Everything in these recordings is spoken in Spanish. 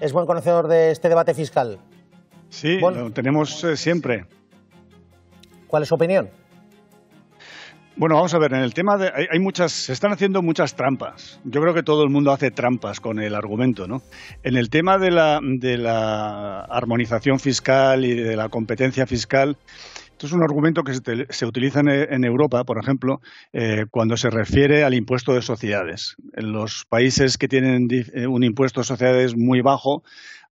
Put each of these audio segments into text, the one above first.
es buen conocedor de este debate fiscal. Sí, lo tenemos eh, siempre. ¿Cuál es su opinión? Bueno, vamos a ver, en el tema de. hay, muchas. Se están haciendo muchas trampas. Yo creo que todo el mundo hace trampas con el argumento, ¿no? En el tema de la, de la armonización fiscal y de la competencia fiscal, esto es un argumento que se, utiliza en, Europa, por ejemplo, eh, cuando se refiere al impuesto de sociedades. En los países que tienen eh, un impuesto de sociedades muy bajo,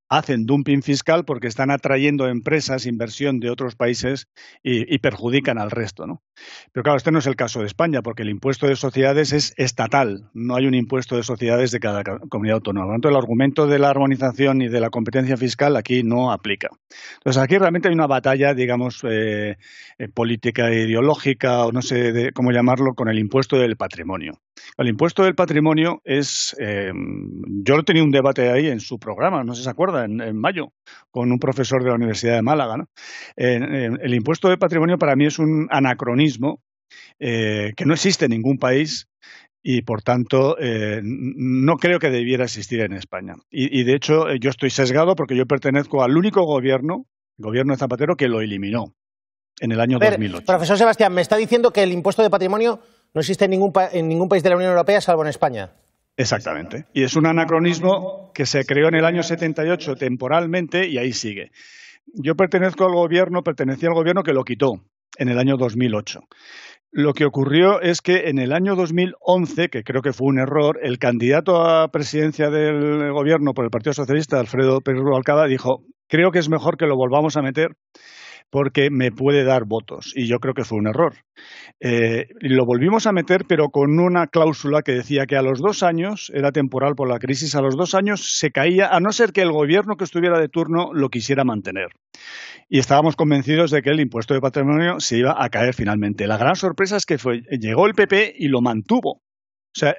hacen dumping fiscal porque están atrayendo empresas, inversión de otros países y, perjudican al resto. ¿no? Pero claro, este no es el caso de España, porque el impuesto de sociedades es estatal, no hay un impuesto de sociedades de cada comunidad autónoma. Por lo tanto, el argumento de la armonización y de la competencia fiscal aquí no aplica. Entonces, aquí realmente hay una batalla, digamos, eh, eh, política e ideológica o no sé cómo llamarlo, con el impuesto del patrimonio. El impuesto del patrimonio es. Eh, yo yo tenía un debate ahí en su programa, no sé si se acuerda, en, mayo, con un profesor de la Universidad de Málaga. el impuesto del patrimonio para mí es un anacronismo eh, que no existe en ningún país y por tanto eh, no creo que debiera existir en España. Y, de hecho yo estoy sesgado porque yo pertenezco al único gobierno, el gobierno de Zapatero, que lo eliminó en el año 2008. Profesor Sebastián, me está diciendo que el impuesto de patrimonio no existe en ningún, país de la Unión Europea salvo en España. Exactamente. Y es un anacronismo que se creó en el año 78 temporalmente y ahí sigue. Yo pertenezco al gobierno, pertenecía al gobierno que lo quitó en el año 2008. Lo que ocurrió es que en el año 2011, que creo que fue un error, el candidato a presidencia del gobierno por el Partido Socialista, Alfredo Pérez Alcada, dijo, creo que es mejor que lo volvamos a meter porque me puede dar votos. Y yo creo que fue un error. Eh, lo volvimos a meter, pero con una cláusula que decía que a los dos años, era temporal por la crisis, a los dos años se caía, a no ser que el gobierno que estuviera de turno lo quisiera mantener. Y estábamos convencidos de que el impuesto de patrimonio se iba a caer finalmente. La gran sorpresa es que llegó el PP y lo mantuvo. O sea,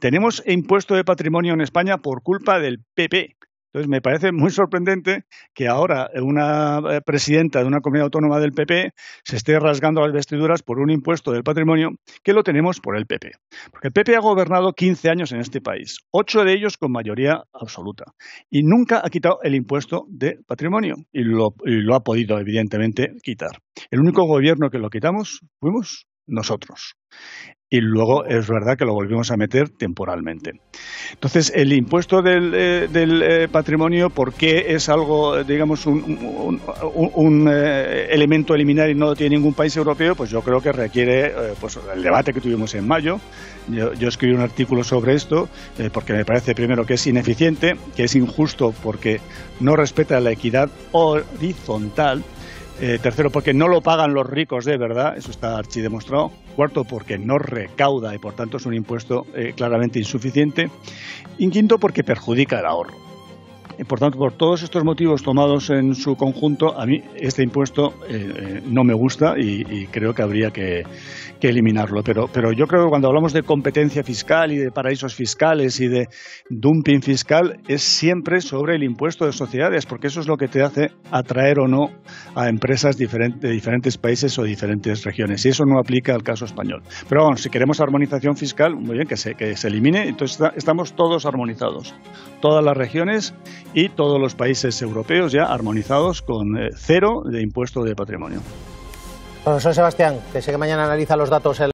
tenemos impuesto de patrimonio en España por culpa del PP. Entonces, me parece muy sorprendente que ahora una eh, presidenta de una comunidad autónoma del PP se esté rasgando las vestiduras por un impuesto del patrimonio que lo tenemos por el PP. Porque el PP ha gobernado 15 años en este país, 8 de ellos con mayoría absoluta, y nunca ha quitado el impuesto de patrimonio, y lo ha podido, evidentemente, quitar. El único gobierno que lo quitamos fuimos nosotros y luego es verdad que lo volvimos a meter temporalmente. Entonces, el impuesto del, eh, eh, patrimonio, ¿por qué es algo, digamos, un, eh, elemento eliminar y no lo tiene ningún país europeo? Pues yo creo que requiere pues, el debate que tuvimos en mayo. Yo, yo escribí un artículo sobre esto porque me parece, primero, que es ineficiente, que es injusto porque no respeta la equidad horizontal eh, tercero, porque no lo pagan los ricos de verdad, eso está archidemostrado. Cuarto, porque no recauda y por tanto es un impuesto eh, claramente insuficiente. Y quinto, porque perjudica el ahorro. Eh, por tanto, por todos estos motivos tomados en su conjunto, a mí este impuesto eh, eh, no me gusta y, creo que habría que, eliminarlo. Pero, pero yo creo que cuando hablamos de competencia fiscal y de paraísos fiscales y de dumping fiscal, es siempre sobre el impuesto de sociedades, porque eso es lo que te hace atraer o no a empresas de diferentes países o diferentes regiones. Y eso no aplica al caso español. Pero bueno, si queremos armonización fiscal, muy bien, que se, que se elimine. Entonces estamos todos armonizados, todas las regiones y todos los países europeos ya armonizados con eh, cero de impuesto de patrimonio. Profesor Sebastián, que sé que mañana analiza los datos. El...